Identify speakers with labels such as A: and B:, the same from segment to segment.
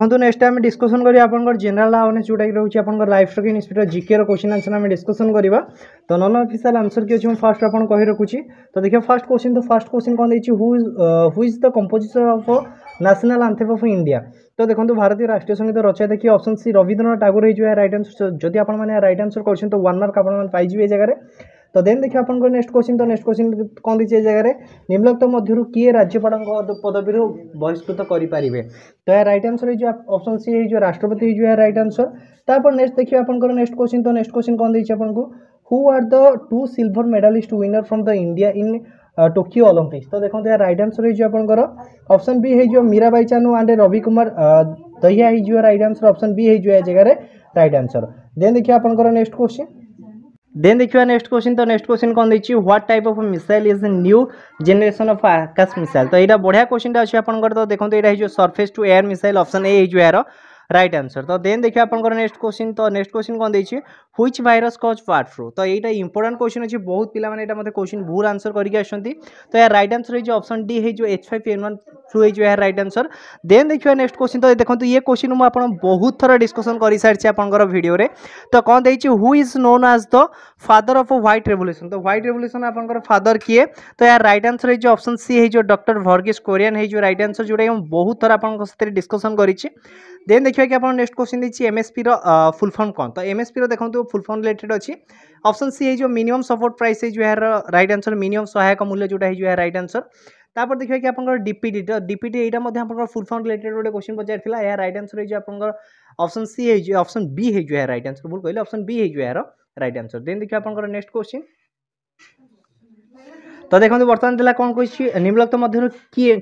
A: বন্ধু নেক্সট আমি ডিসকসন করি আপনার জেনারেল আওয়ারনেস যেটাকি রয়েছে আপনার লাইফ স্টকিং ইন্সপিটর জিকের কোশ্চিন আনসর আমি ডিসকসন করা তো নন অফিসিয়াল আনসর কি অছে ফার্স্ট আপনার কহি রাখুছি তো দেখো ফার্স্ট কোশ্চিন তো ফার্স্ট কোশ্চিন কম দিয়েছি who who is the composer of national anthem of India তো দেখুন ভারতীয় রাষ্ট্রীয় সঙ্গীত রচয়িতা কি অপশন সি রবীন্দ্রনাথ ঠাকুর হয়ে যাবে রাইট আনসর যদি আপনার রাইট আনসর করছেন তো ওয়ান মার্ক আপনার পাইযে এই জায়গায় तो देन देखिए तो तो आप नेक्स्ट क्वेश्चन तो नेक्स्ट क्वेश्चन तो कौन दी जगह निम्नोक्त मध्य किए राज्यपाल पदवी बहिष्कृत करेंगे तो यार रईट आंसर हो ऑप्शन सी हो राष्ट्रपति हो रईट आंसर तापर नेक्स्ट देखिए आप नेक्स्ट क्वेश्चन तो नेक्स्ट क्वेश्चन कौन देखिए आपको who are the two silver medalist winner from the India in Tokyo Olympics तो देखते यार रईट आंसर होपर अप्सन बी हो मीराबाई चानू एंड रवि कुमार दहिया हो रईट आंसर अप्सन बी हो जगह रईट आंसर देन देखिए आपंकर नेक्स्ट क्वेश्चन देन तो तो तो देखिए नेक्स्ट क्वेश्चन तो नेक्स्ट क्वेश्चन कौन देखिए what type of missile is new generation of Akash missile तो यहाँ बढ़िया क्वेश्चन अच्छे आपर तो देखो यहाँ surface to air missile option A यार रईट आंसर तो देन देखिए आपर नेक्स्ट क्वेश्चन तो नेक्स्ट क्वेश्चन कौन देखिए which virus cause bird flu तो यहाँ इंपोर्टां क्वेश्चन अच्छी बहुत पिला मैंने मतलब क्वेश्चन भूल आंसर करके आसती तो यार रईट आंसर हो डी है जो एच फाइव एन वन ট্রু ହେଇଯିବ ଏହାର ରାଇଟ୍ ଆନ୍ସର୍ ଦେନ୍ ଦେଖିବା ନେକ୍ସଟ କୋଶ୍ଚିନ୍ ତ ଦେଖନ୍ତୁ ଇଏ କୋଶ୍ଚିନ୍ ମୁଁ ଆପଣ ବହୁତ ଥର ଡିସ୍କସନ୍ କରିସାରିଛି ଆପଣଙ୍କର ଭିଡ଼ିଓରେ ତ କ'ଣ ଦେଇଛି who is known as the father of white revolution ତ ହ୍ୱାଇଟ୍ ରେଭଲ୍ୟୁସନ୍ ଆପଣଙ୍କର ଫାଦର କିଏ ତ ଏହାର ରାଇଟ୍ ଆନ୍ସର୍ ହେଇଯିବ ଅପସନ୍ ସି ହେଇଯିବ ଡକ୍ଟର ଭର୍ଗିସ୍ କୋରିଆନ୍ ହେଇଯିବ ରାଇଟ୍ ଆନ୍ସର୍ ଯେଉଁଟାକି ମୁଁ ବହୁତ ଥର ଆପଣଙ୍କ ସାଥିରେ ଡିସ୍କସନ୍ କରିଛି ଦେନ୍ ଦେଖିବା କି ଆପଣ ନେକ୍ସଟ କୋଶ୍ଚିନ୍ ଦେଇଛି ଏମ୍ଏସ୍ପିର ଫୁଲ୍ ଫର୍ମ କ'ଣ ତ ଏମ୍ଏସ୍ପିର ଦେଖନ୍ତୁ ଫୁଲ୍ ଫର୍ମ ରିଲେଟେଡ୍ ଅଛି ଅପସନ୍ ସି ହେଇଯିବ ମିନିମମ୍ ସପୋର୍ଟ ପ୍ରାଇସ୍ ହେଇଯିବ ଏହାର ରାଇଟ୍ ଆନ୍ସର୍ ମିନିମମ୍ ସହାୟକ ମୂଲ୍ୟ ଯେଉଁଟା ହେଇଯିବ ଏହାର ରାଇଟ୍ ଆନ୍ସର୍ তাপরে দেখবা কি আপনার ডিপিটি ডিপিটি এইটা আপনার ফুল ফর্ম রিলেটেড গোটে কোশ্চিন পচারি এর রাইট আনসর হয়েছে আপনার অপশন সি হয়েছে অপশন বি হয়েছে এর রাইট আনসর ভুল কহিলি অপশন বি হয়েছে এর রাইট আনসর দেন দেখবা আপনার নেক্সট কোশ্চিন ତ ଦେଖନ୍ତୁ ବର୍ତ୍ତମାନ ଥିଲା କ'ଣ କହିଛି ନିମ୍ନୋକ୍ତ ମଧ୍ୟରୁ କିଏ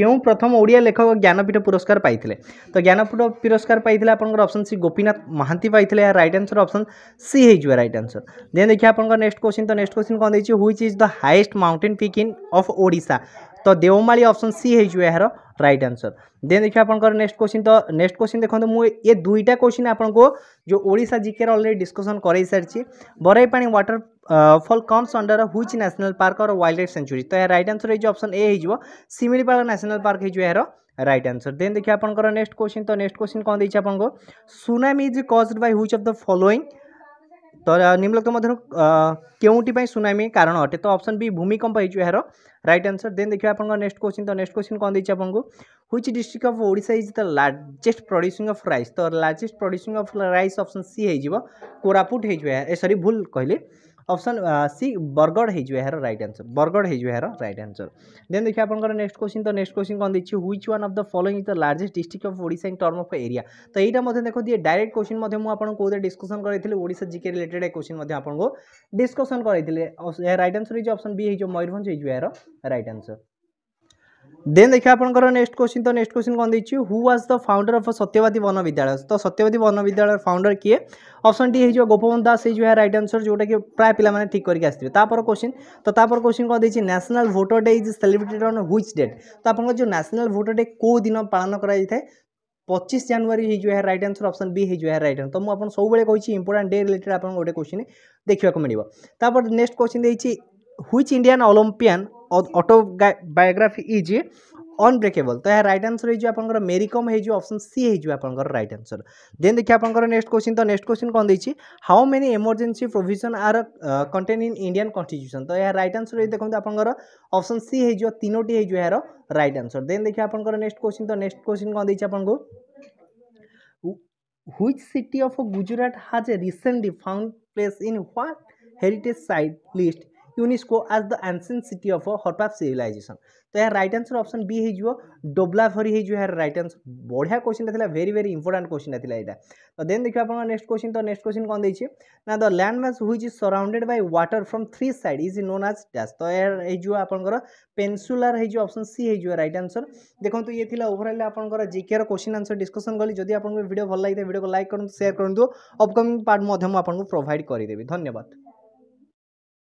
A: କେଉଁ ପ୍ରଥମ ଓଡ଼ିଆ ଲେଖକ ଜ୍ଞାନପୀଠ ପୁରସ୍କାର ପାଇଥିଲେ ତ ଜ୍ଞାନପୀଠ ପୁରସ୍କାର ପାଇଥିଲେ ଆପଣଙ୍କର ଅପସନ୍ ସି ଗୋପୀନାଥ ମହାନ୍ତି ପାଇଥିଲେ ଏହା ରାଇଟ୍ ଆନ୍ସର୍ ଅପସନ୍ ସି ହେଇଯିବ ରାଇଟ୍ ଆନ୍ସର୍ ଦେନ୍ ଦେଖିବା ଆପଣଙ୍କର ନେକ୍ସଟ क्वेश्चन तो नेक्स्ट क्वेश्चन कौन देखिए which is the highest mountain peak in of Odisha ତ ଦେଓମାଳି ଅପସନ୍ ସି ହେଇଯିବ ଏହାର রাইট আনসর দেন দেখি আপনার নেক্সট কোশ্চিন তো নেক্সট কোশ্চিন দেখুন মু এ দুইটা কোশ্চিন আপনার যে ওড়শা জিকের অলরেডি ডিসকসন করাই সারিছি Barehipani waterfall comes under which national park or wildlife লাইফ সেঞ্চুরি তো এর রাইট আনসর হয়েছে অপশন এ হয়ে শিমিলিপাল ন্যাশনাল পার্ক হয়ে এর রাইট আনসর দেন দেখি আপনার নেক্সট কোশ্চিন তো নেক্সট কোশ্চিন কম দিয়েছে আপনার tsunami is caused by which of the following ତ ନିମ୍ନଲିଖିତ ମଧ୍ୟରୁ କେଉଁଠି ପାଇଁ ସୁନାମି କାରଣ ଅଟେ ତ ଅପସନ୍ ବି ଭୂମିକମ୍ପ ହେଇଯିବ ଏହାର ରାଇଟ୍ ଆନ୍ସର୍ ଦେନ୍ ଦେଖିବା ଆପଣଙ୍କ ନେକ୍ସଟ କୋଶ୍ଚିନ୍ ତ ନେକ୍ସଟ କୋଶ୍ଚିନ୍ କ'ଣ ଦେଇଛି ଆପଣଙ୍କୁ which district of Odisha is the largest producing of rice ତ largest producing of rice option C ହେଇଯିବ କୋରାପୁଟ ହେଇଯିବ ଏ ସରି ଭୁଲ କହିଲି ऑप्शन सी बरगढ़ हो राइट आंसर बरगढ़ हो राइट आंसर देन देखिए आपंकर नेक्स्ट क्वेश्चन तो नेक्स्ट क्वेश्चन कौन देखिए which one of the following is the largest district of Odisha in term of area तो यहाँ देखो दिए डायरेक्ट क्वेश्चन मुझे डिस्कसन करा जिके रिलेटेड क्वेश्चन आपको डिस्कसन करें रईट आंसर हो ऑप्शन बी हो मयूरभंज हो रईट आंसर ଦେନ୍ ଦେଖିବା ଆପଣଙ୍କର ନେକ୍ସଟ କ୍ୱେଶ୍ଚିନ୍ ତ ନେକ୍ସଟ କ୍ୱେଶ୍ଚିନ୍ କ'ଣ ଦେଇଛି who was the founder of Satyabadi Bana Vidyalaya ତ ସତ୍ୟବାଦୀ ବନ ବିଦ୍ୟାଳୟର ଫାଉଣ୍ଡର କିଏ ଅପସନ୍ ଟି ହେଇଯିବ ଗୋପବନ୍ଧୁ ଦାସ ହେଇଯିବ ଏହା ରାଇଟ୍ ଆନ୍ସର ଯେଉଁଟାକି ପ୍ରାୟ ପିଲାମାନେ ଠିକ୍ କରିକି ଆସିଥିବେ ତାପର କ୍ୱେଶ୍ଚିନ୍ ତ ତାପର କ୍ୱେଶ୍ଚିନ୍ କ'ଣ ଦେଇଛି national voter day is celebrated on which date ତ ଆପଣଙ୍କର ଯେଉଁ ନ୍ୟାସନାଲ୍ ଭୋଟର ଡେ କେଉଁ ଦିନ ପାଳନ କରାଯାଇଥାଏ পঁচিশ জানুয়ারি হয়ে যাবে রাইট আনসর অপসন বি হয়ে যাবে রাইট আনসর তো আপনার সবুলে কী ইম্পর্টাট ডে রিলেটেড আপনার গোটে কোশ্চিন দেখা মিলব তাপর নেক্সট কোশ্চিন দিয়েছি which Indian Olympian autobiography is unbreakable ତ ଏହା ରାଇଟ୍ ଆନ୍ସର୍ ହେଇଯିବ ଆପଣଙ୍କର ମେରିକମ୍ ହେଇଯିବ ଅପସନ୍ ସି ହେଇଯିବ ଆପଣଙ୍କର ରାଇଟ୍ ଆନ୍ସର୍ ଦେନ୍ ଦେଖିବା ଆପଣଙ୍କର ନେକ୍ସଟ କୋଶ୍ଚିନ୍ ତ ନେକ୍ସଟ କୋଶ୍ଚିନ୍ କ'ଣ ଦେଇଛି how many emergency provision are contain in Indian constitution ତ ଏହା ରାଇଟ୍ ଆନ୍ସର୍ ହେଇ ଦେଖନ୍ତୁ ଆପଣଙ୍କର ଅପସନ୍ ସି ହେଇଯିବ ତିନୋଟି ହେଇଯିବ ଏହାର ରାଇଟ୍ ଆନ୍ସର୍ ଦେନ୍ ଦେଖିବା ଆପଣଙ୍କର ନେକ୍ସଟ କୋଶ୍ଚିନ୍ ତ ନେକ୍ସଟ କୋଶ୍ଚିନ୍ କ'ଣ ଦେଇଛି ଆପଣଙ୍କୁ which city of Gujarat has recently found place in what heritage site list UNESCO as the ancient city of Harappa civilisation तो यार रईट आंसर अप्सन बी हो डोब्लाभरी हो यार रईट आनसर बढ़िया क्वेश्चन था भेरी भेरी इंपोर्टाट क्वेश्चन था यहाँ तो देन देखिए आप नेक्स्ट क्वेश्चन तो नेक्स्ट क्वेश्चन कौन देखिए ना the land mass which is surrounded by water from three side is known as dash तो यार हो आपर पेनसुलार हो अप्सन सी हो रईट आंसर देखो ये ओवरअल आपर जिके क्वेश्चन आंसर डिस्कसन गली जब आपको भिडियो भल लगी भिडियो को लाइक करूँ सेयार करूँ अपकमिंग पार्ट मैं आपको प्रोभाइड करदेवी धन्यवाद